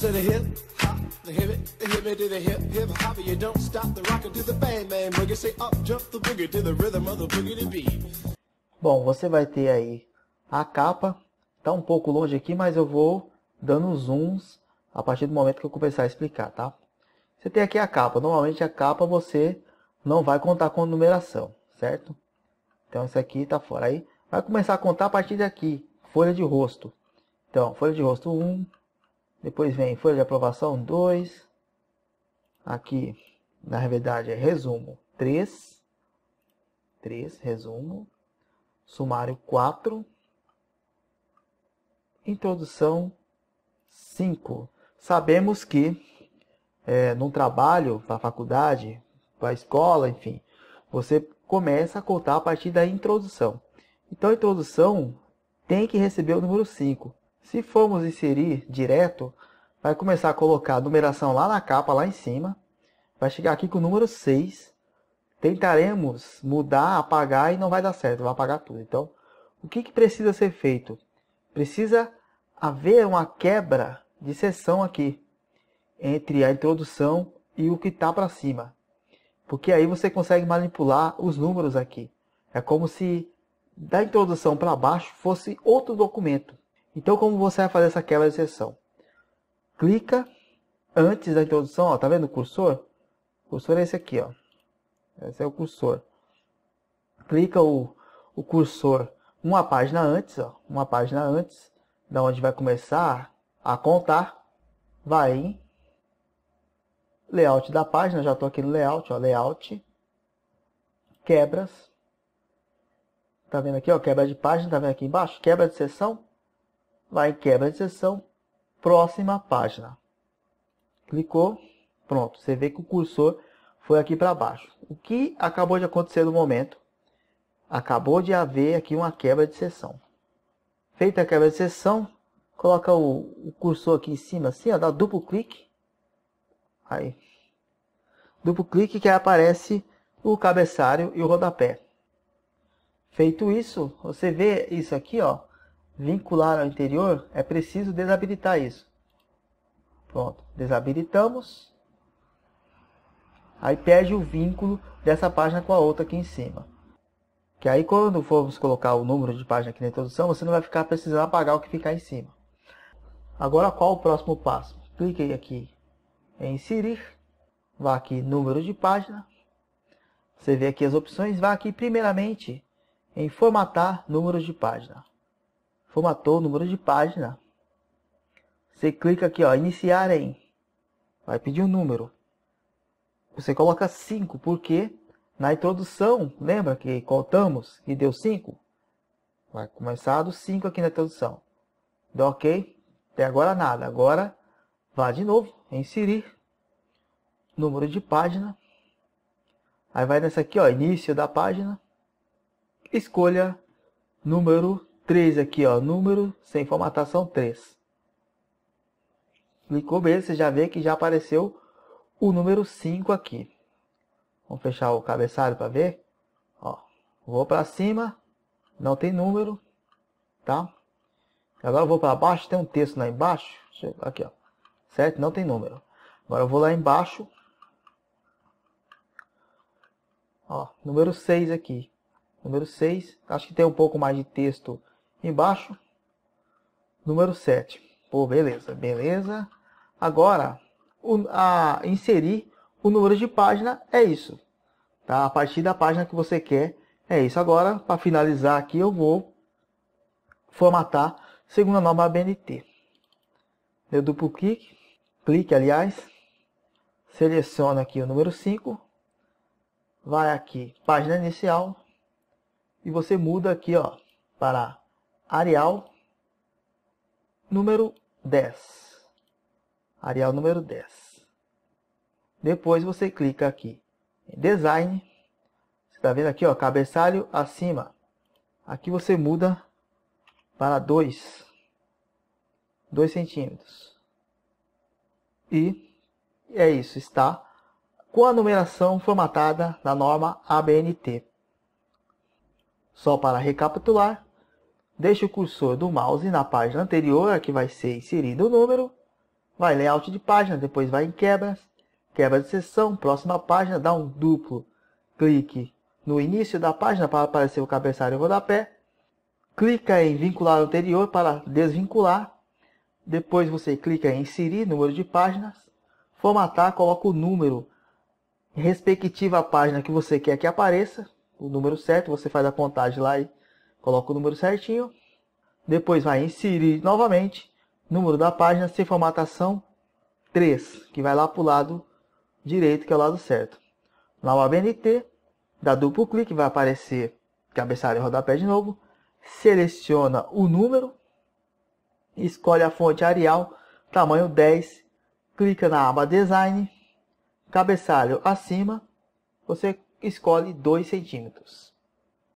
said a hip hop, the hip the hip to the hip hip hop. You don't stop the rocket to the bang bang boogie. Say up jump the boogie to the rhythm of the boogie to Bom, você vai ter aí a capa. Tá um pouco longe aqui, mas eu vou dando zooms a partir do momento que eu começar a explicar, tá? Você tem aqui a capa. Normalmente a capa você não vai contar com numeração, certo? Então isso aqui tá fora. Aí vai começar a contar a partir daqui, folha de rosto. Então, folha de rosto 1, depois vem folha de aprovação 2. Aqui, na verdade, é resumo 3. 3, resumo. Sumário 4. Introdução 5. Sabemos que é, num trabalho para a faculdade, para a escola, enfim, você começa a contar a partir da introdução. Então, a introdução tem que receber o número 5. Se formos inserir direto, vai começar a colocar a numeração lá na capa, lá em cima. Vai chegar aqui com o número 6. Tentaremos mudar, apagar e não vai dar certo, vai apagar tudo. Então, o que, que precisa ser feito? Precisa haver uma quebra de seção aqui entre a introdução e o que está para cima. Porque aí você consegue manipular os números aqui. É como se da introdução para baixo fosse outro documento. Então, como você vai fazer essa quebra de sessão? Clica antes da introdução, ó, tá vendo o cursor? O cursor é esse aqui, ó. Esse é o cursor. Clica o, o cursor uma página antes, ó, uma página antes, da onde vai começar a contar, vai em layout da página, já estou aqui no layout, ó, layout, quebras, tá vendo aqui, ó, quebra de página, tá vendo aqui embaixo, quebra de sessão, vai em quebra de sessão, próxima página. Clicou, pronto. Você vê que o cursor foi aqui para baixo. O que acabou de acontecer no momento? Acabou de haver aqui uma quebra de sessão. Feita a quebra de sessão, coloca o, o cursor aqui em cima, assim, ó, dá duplo clique. Aí. Duplo clique que aparece o cabeçalho e o rodapé. Feito isso, você vê isso aqui, ó vincular ao interior, é preciso desabilitar isso. Pronto, desabilitamos. Aí pede o vínculo dessa página com a outra aqui em cima. Que aí quando formos colocar o número de página aqui na introdução, você não vai ficar precisando apagar o que ficar em cima. Agora qual o próximo passo? Clique aqui em inserir, vá aqui número de página. Você vê aqui as opções, vá aqui primeiramente em formatar número de página formatou o número de página. Você clica aqui, ó, iniciar em. Vai pedir um número. Você coloca 5, porque na introdução, lembra que contamos que deu 5? Vai começar do 5 aqui na introdução. Deu ok? Até agora nada. Agora, vá de novo, inserir, número de página. Aí vai nessa aqui, ó, início da página. Escolha número 3 aqui, ó, número sem formatação 3. Clicou beleza, você já vê que já apareceu o número 5 aqui. Vamos fechar o cabeçalho para ver. Ó, vou para cima, não tem número, tá? Agora eu vou para baixo, tem um texto lá embaixo, aqui, ó, certo? Não tem número. Agora eu vou lá embaixo, ó, número 6 aqui. Número 6, acho que tem um pouco mais de texto embaixo, número 7. Pô, beleza, beleza. Agora, o, a, inserir o número de página é isso. Tá? A partir da página que você quer, é isso. Agora, para finalizar aqui, eu vou formatar segundo a norma BNT. eu duplo clique, clique, aliás, seleciona aqui o número 5, vai aqui, página inicial, e você muda aqui, ó, para Areal número 10. Areal número 10. Depois você clica aqui em Design. Você está vendo aqui, ó, cabeçalho acima. Aqui você muda para 2. 2 centímetros. E é isso, está com a numeração formatada na norma ABNT. Só para recapitular, deixa o cursor do mouse na página anterior, a que vai ser inserido o número, vai layout de página, depois vai em quebras, quebra de sessão, próxima página, dá um duplo clique no início da página para aparecer o cabeçalho rodapé, clica em vincular anterior para desvincular, depois você clica em inserir número de páginas, formatar, coloca o número respectivo à página que você quer que apareça, o número certo, você faz a contagem lá e coloca o número certinho, depois vai inserir novamente, número da página sem formatação 3, que vai lá para o lado direito, que é o lado certo. Lá o ABNT, dá duplo clique, vai aparecer cabeçalho e rodapé de novo, seleciona o número, escolhe a fonte Arial, tamanho 10, clica na aba Design, cabeçalho acima, você escolhe 2 centímetros.